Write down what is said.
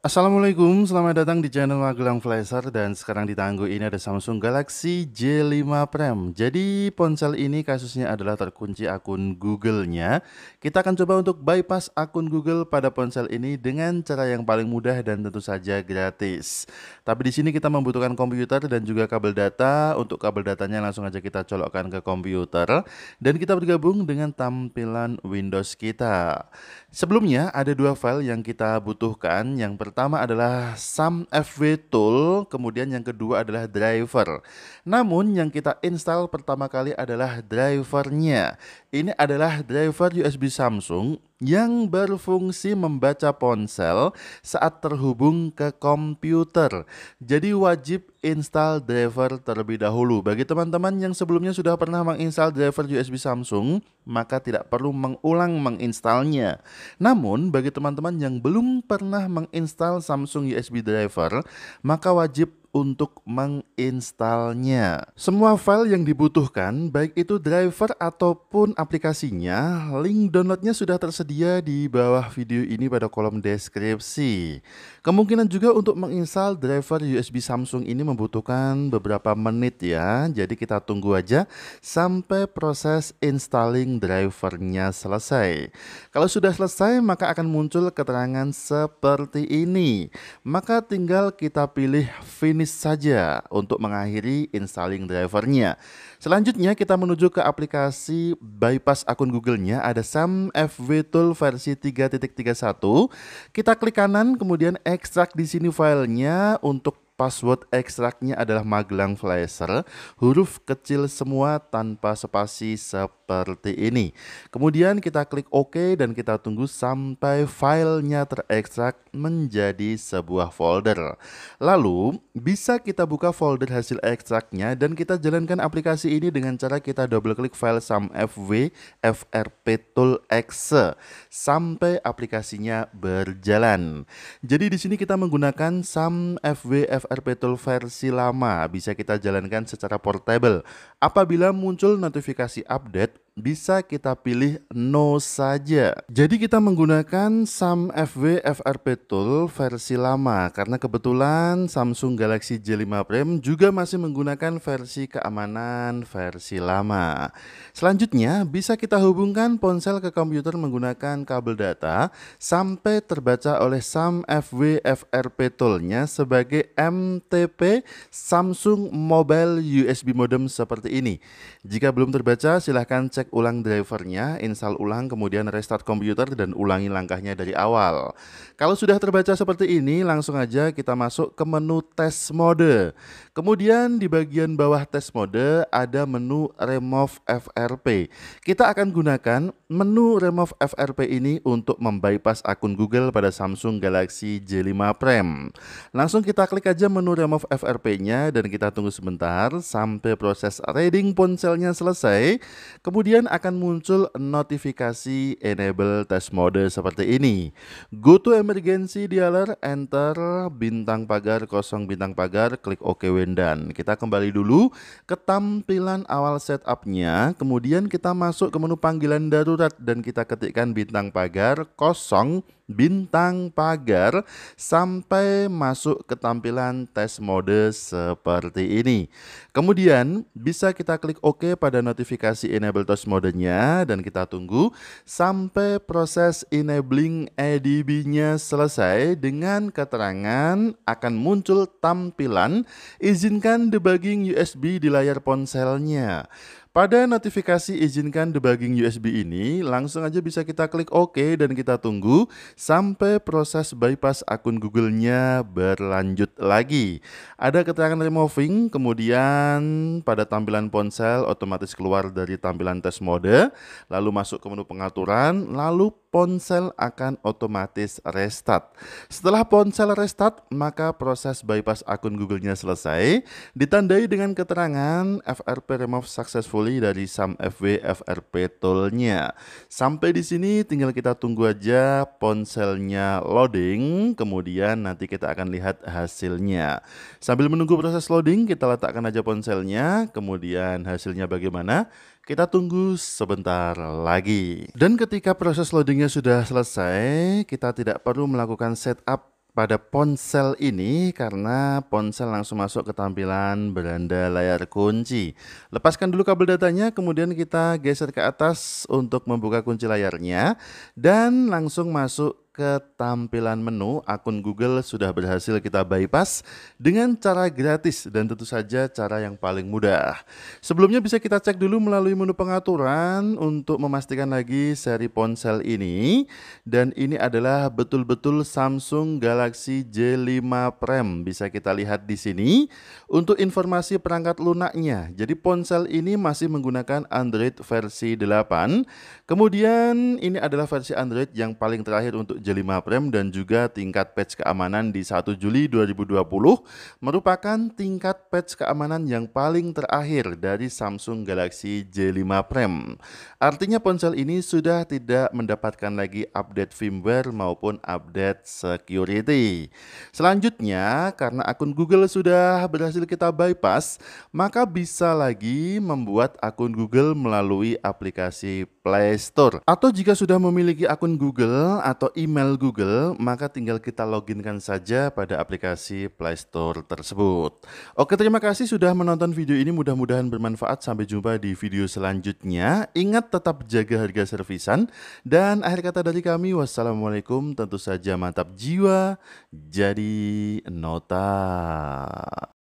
Assalamualaikum, selamat datang di channel Magelang Flasher dan sekarang di tangguh ini ada Samsung Galaxy J5 Prime. Jadi ponsel ini kasusnya adalah terkunci akun Google-nya. Kita akan coba untuk bypass akun Google pada ponsel ini dengan cara yang paling mudah dan tentu saja gratis. Tapi di sini kita membutuhkan komputer dan juga kabel data. Untuk kabel datanya langsung aja kita colokkan ke komputer dan kita bergabung dengan tampilan Windows kita. Sebelumnya ada dua file yang kita butuhkan. Yang pertama adalah samfv tool, kemudian yang kedua adalah driver. Namun yang kita install pertama kali adalah drivernya. Ini adalah driver USB Samsung yang berfungsi membaca ponsel saat terhubung ke komputer. Jadi wajib install driver terlebih dahulu. Bagi teman-teman yang sebelumnya sudah pernah menginstal driver USB Samsung, maka tidak perlu mengulang menginstalnya. Namun, bagi teman-teman yang belum pernah menginstal Samsung USB driver, maka wajib untuk menginstalnya. Semua file yang dibutuhkan, baik itu driver ataupun aplikasinya, link downloadnya sudah tersedia di bawah video ini pada kolom deskripsi. Kemungkinan juga untuk menginstal driver USB Samsung ini membutuhkan beberapa menit ya, jadi kita tunggu aja sampai proses installing drivernya selesai. Kalau sudah selesai, maka akan muncul keterangan seperti ini. Maka tinggal kita pilih finish optimis saja untuk mengakhiri installing drivernya. Selanjutnya kita menuju ke aplikasi bypass akun Google-nya ada Sam FV Tool versi 3.31. Kita klik kanan kemudian ekstrak di sini filenya untuk Password ekstraknya adalah Magelang Flasher, huruf kecil semua tanpa spasi seperti ini. Kemudian kita klik OK dan kita tunggu sampai filenya terekstrak menjadi sebuah folder. Lalu bisa kita buka folder hasil ekstraknya dan kita jalankan aplikasi ini dengan cara kita double klik file samfv frp tool exe sampai aplikasinya berjalan. Jadi di sini kita menggunakan samfv frp Tool versi lama bisa kita jalankan secara portable apabila muncul notifikasi update bisa kita pilih no saja. Jadi kita menggunakan SAM FW FRP tool versi lama karena kebetulan Samsung Galaxy J5 Prime juga masih menggunakan versi keamanan versi lama. Selanjutnya bisa kita hubungkan ponsel ke komputer menggunakan kabel data sampai terbaca oleh SAM FW FRP Tool-nya sebagai MTP Samsung Mobile USB Modem seperti ini. Jika belum terbaca silahkan cek cek ulang drivernya, install ulang, kemudian restart komputer dan ulangi langkahnya dari awal. Kalau sudah terbaca seperti ini, langsung aja kita masuk ke menu test mode. Kemudian di bagian bawah test mode ada menu remove FRP. Kita akan gunakan menu remove FRP ini untuk membypass akun Google pada Samsung Galaxy J5 Prime. Langsung kita klik aja menu remove FRP-nya dan kita tunggu sebentar sampai proses reading ponselnya selesai. Kemudian kemudian akan muncul notifikasi enable test mode seperti ini. Go to emergency dialer, enter bintang pagar, kosong bintang pagar, klik OK when done. Kita kembali dulu ke tampilan awal setupnya, kemudian kita masuk ke menu panggilan darurat dan kita ketikkan bintang pagar, kosong, bintang pagar sampai masuk ke tampilan test mode seperti ini. Kemudian bisa kita klik OK pada notifikasi enable test modenya dan kita tunggu sampai proses enabling ADB-nya selesai dengan keterangan akan muncul tampilan izinkan debugging USB di layar ponselnya. Pada notifikasi izinkan debugging USB ini, langsung aja bisa kita klik OK dan kita tunggu sampai proses bypass akun Google-nya berlanjut lagi. Ada keterangan removing, kemudian pada tampilan ponsel otomatis keluar dari tampilan test mode, lalu masuk ke menu pengaturan, lalu ponsel akan otomatis restart. Setelah ponsel restart, maka proses bypass akun Google-nya selesai, ditandai dengan keterangan FRP remove successfully dari SAM FW FRP tool-nya. Sampai di sini tinggal kita tunggu aja ponselnya loading, kemudian nanti kita akan lihat hasilnya. Sambil menunggu proses loading, kita letakkan aja ponselnya, kemudian hasilnya bagaimana? Kita tunggu sebentar lagi. Dan ketika proses loadingnya sudah selesai, kita tidak perlu melakukan setup pada ponsel ini karena ponsel langsung masuk ke tampilan beranda layar kunci. Lepaskan dulu kabel datanya, kemudian kita geser ke atas untuk membuka kunci layarnya dan langsung masuk ke tampilan menu, akun Google sudah berhasil kita bypass dengan cara gratis dan tentu saja cara yang paling mudah. Sebelumnya bisa kita cek dulu melalui menu pengaturan untuk memastikan lagi seri ponsel ini. Dan ini adalah betul-betul Samsung Galaxy J5 Prime. Bisa kita lihat di sini untuk informasi perangkat lunaknya. Jadi ponsel ini masih menggunakan Android versi 8. Kemudian ini adalah versi Android yang paling terakhir untuk J5 Jelly frame dan juga tingkat patch keamanan di 1 Juli 2020 merupakan tingkat patch keamanan yang paling terakhir dari Samsung Galaxy J5 Prime. Artinya ponsel ini sudah tidak mendapatkan lagi update firmware maupun update security. Selanjutnya, karena akun Google sudah berhasil kita bypass, maka bisa lagi membuat akun Google melalui aplikasi Play Store. Atau jika sudah memiliki akun Google atau email Google, maka tinggal kita loginkan saja pada aplikasi Play Store tersebut. Oke, terima kasih sudah menonton video ini. Mudah-mudahan bermanfaat. Sampai jumpa di video selanjutnya. Ingat tetap jaga harga servisan. Dan akhir kata dari kami, wassalamualaikum. Tentu saja mantap jiwa. Jadi nota.